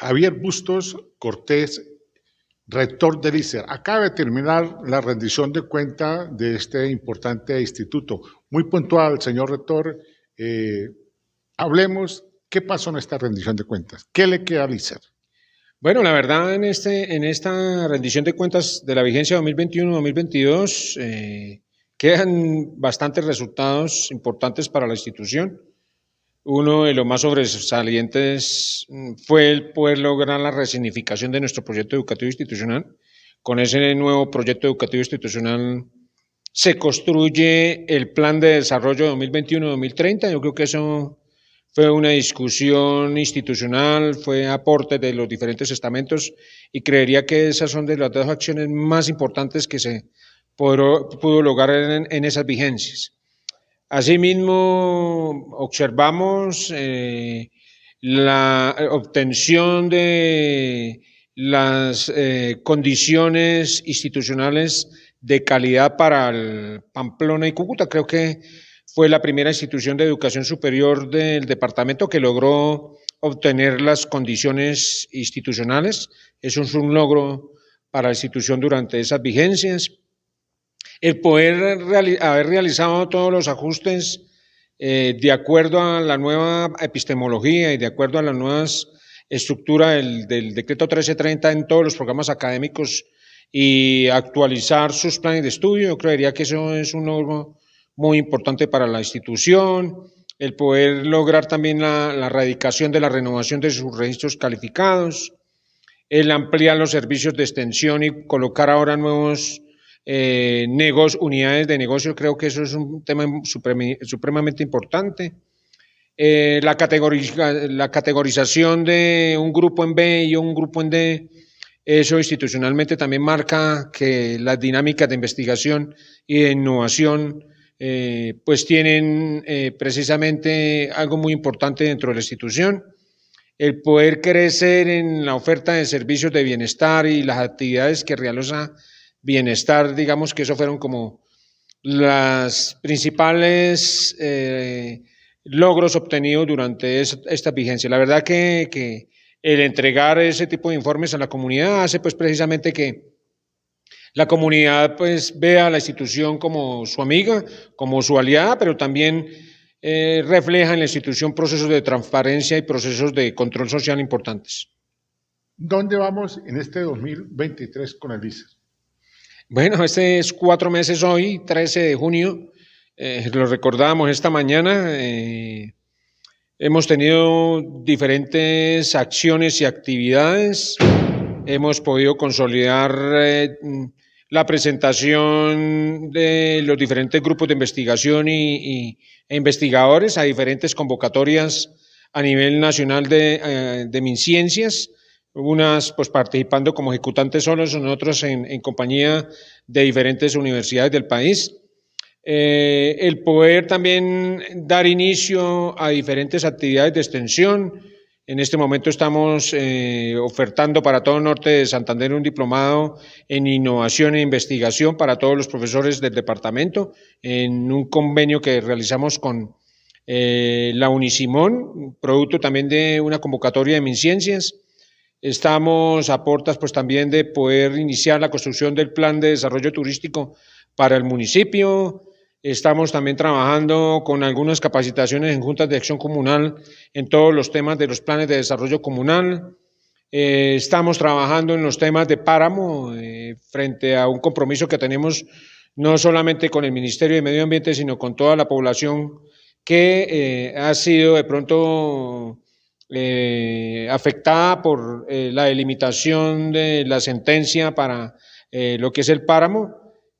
Javier Bustos Cortés, rector del ICER. Acaba de terminar la rendición de cuenta de este importante instituto. Muy puntual, señor rector. Eh, hablemos qué pasó en esta rendición de cuentas. ¿Qué le queda al ICER? Bueno, la verdad, en, este, en esta rendición de cuentas de la vigencia 2021-2022 eh, quedan bastantes resultados importantes para la institución. Uno de los más sobresalientes mm, fue el poder lograr la resignificación de nuestro proyecto educativo institucional. Con ese nuevo proyecto educativo institucional se construye el plan de desarrollo 2021-2030. Yo creo que eso fue una discusión institucional, fue aporte de los diferentes estamentos y creería que esas son de las dos acciones más importantes que se pudo, lograr en esas vigencias. Asimismo, observamos eh, la obtención de las eh, condiciones institucionales de calidad para el Pamplona y Cúcuta. Creo que fue la primera institución de educación superior del departamento que logró obtener las condiciones institucionales. Eso es un logro para la institución durante esas vigencias el poder haber realizado todos los ajustes eh, de acuerdo a la nueva epistemología y de acuerdo a la nueva estructura del, decreto 1330 en todos los programas académicos y actualizar sus planes de estudio. Yo creería que eso es un logro muy importante para la institución, el poder lograr también la, la erradicación de la renovación de sus registros calificados, el ampliar los servicios de extensión y colocar ahora nuevos eh, unidades de negocio, creo que eso es un tema supremamente importante. Eh, la, la categorización de un grupo en B y un grupo en D, eso institucionalmente también marca que las dinámicas de investigación y de innovación eh, pues tienen precisamente algo muy importante dentro de la institución. El poder crecer en la oferta de servicios de bienestar y las actividades que realiza bienestar, digamos que eso fueron como las principales eh, logros obtenidos durante esta vigencia. La verdad que, el entregar ese tipo de informes a la comunidad hace pues precisamente que la comunidad pues vea a la institución como su amiga, como su aliada, pero también eh, refleja en la institución procesos de transparencia y procesos de control social importantes. ¿Dónde vamos en este 2023 con el ICER? Bueno, este es cuatro meses hoy, 13 de junio. Eh, lo recordamos esta mañana. Eh, hemos tenido diferentes acciones y actividades. Hemos podido consolidar eh, la presentación de los diferentes grupos de investigación y, e investigadores a diferentes convocatorias a nivel nacional de, de MinCiencias unas pues participando como ejecutantes solos, son en, en compañía de diferentes universidades del país. Eh, el poder también dar inicio a diferentes actividades de extensión. En este momento estamos eh, ofertando para todo el norte de Santander un diplomado en innovación e investigación para todos los profesores del departamento en un convenio que realizamos con eh, la Unisimón, producto también de una convocatoria de MinCiencias. Estamos a portas pues también de poder iniciar la construcción del plan de desarrollo turístico para el municipio. Estamos también trabajando con algunas capacitaciones en juntas de acción comunal en todos los temas de los planes de desarrollo comunal. Eh, estamos trabajando en los temas de páramo eh, frente a un compromiso que tenemos no solamente con el Ministerio de Medio Ambiente, sino con toda la población que eh, ha sido de pronto eh, afectada por eh, la delimitación de la sentencia para eh, lo que es el páramo.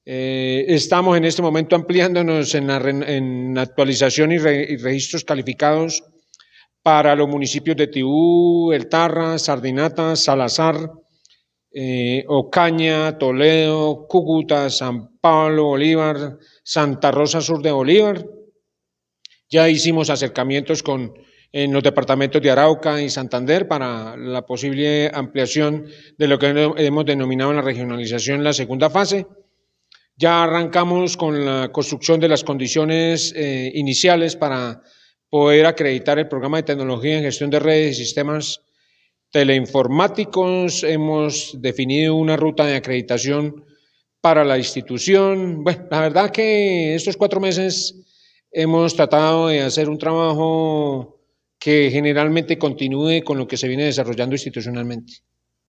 estamos en este momento ampliándonos en, actualización y, registros calificados para los municipios de Tibú, El Tarra, Sardinata, Salazar, Ocaña, Toledo, Cúcuta, San Pablo, Bolívar, Santa Rosa Sur de Bolívar. Ya hicimos acercamientos con en los departamentos de Arauca y Santander para la posible ampliación de lo que hemos denominado la regionalización la segunda fase. Ya arrancamos con la construcción de las condiciones eh, iniciales para poder acreditar el programa de tecnología en gestión de redes y sistemas teleinformáticos. Hemos definido una ruta de acreditación para la institución. Bueno, la verdad que estos cuatro meses hemos tratado de hacer un trabajo que generalmente continúe con lo que se viene desarrollando institucionalmente.